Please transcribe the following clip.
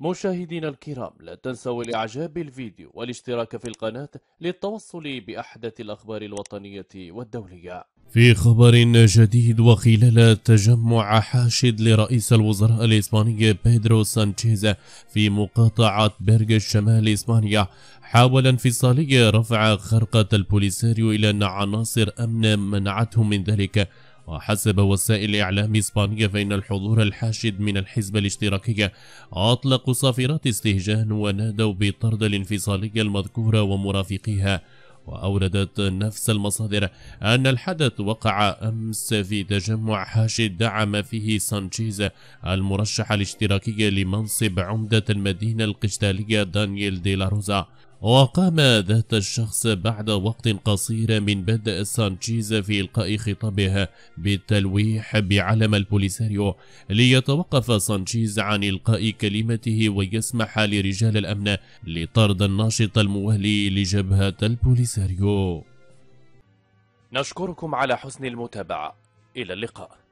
مشاهدينا الكرام لا تنسوا الإعجاب بالفيديو والاشتراك في القناة للتوصل بأحدث الأخبار الوطنية والدولية في خبر جديد وخلال تجمع حاشد لرئيس الوزراء الإسباني بيدرو سانشيز في مقاطعة بيرغ الشمال إسبانيا حاول انفصالي رفع خرقة البوليساريو إلى أن عناصر أمن منعتهم من ذلك وحسب وسائل إعلام إسبانيا فإن الحضور الحاشد من الحزب الاشتراكي أطلقوا صافرات استهجان ونادوا بطرد الانفصالية المذكورة ومرافقيها وأوردت نفس المصادر أن الحدث وقع أمس في تجمع حاشد دعم فيه سانشيز المرشح الاشتراكي لمنصب عمدة المدينة القشتالية دانييل دي لاروزا وقام ذات الشخص بعد وقت قصير من بدء سانشيز في إلقاء خطابه بالتلويح بعلم البوليساريو ليتوقف سانشيز عن إلقاء كلمته ويسمح لرجال الأمن لطرد الناشط الموالي لجبهة البوليساريو نشكركم على حسن المتابعة إلى اللقاء